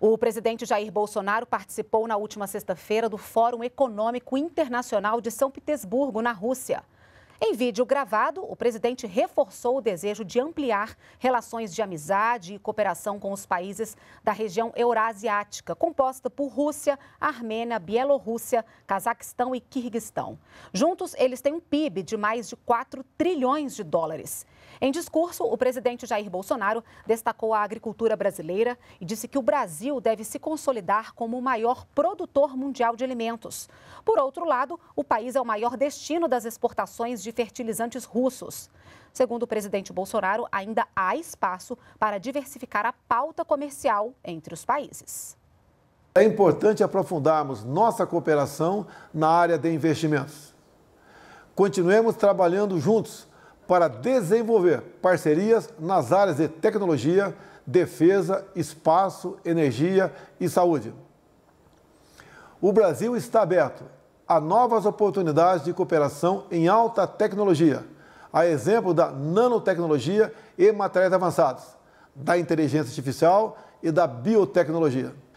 O presidente Jair Bolsonaro participou na última sexta-feira do Fórum Econômico Internacional de São Petersburgo, na Rússia. Em vídeo gravado, o presidente reforçou o desejo de ampliar relações de amizade e cooperação com os países da região eurasiática, composta por Rússia, Armênia, Bielorrússia, Cazaquistão e Quirguistão. Juntos, eles têm um PIB de mais de 4 trilhões de dólares. Em discurso, o presidente Jair Bolsonaro destacou a agricultura brasileira e disse que o Brasil deve se consolidar como o maior produtor mundial de alimentos. Por outro lado, o país é o maior destino das exportações de fertilizantes russos. Segundo o presidente Bolsonaro, ainda há espaço para diversificar a pauta comercial entre os países. É importante aprofundarmos nossa cooperação na área de investimentos. Continuemos trabalhando juntos para desenvolver parcerias nas áreas de tecnologia, defesa, espaço, energia e saúde. O Brasil está aberto a novas oportunidades de cooperação em alta tecnologia, a exemplo da nanotecnologia e materiais avançados, da inteligência artificial e da biotecnologia.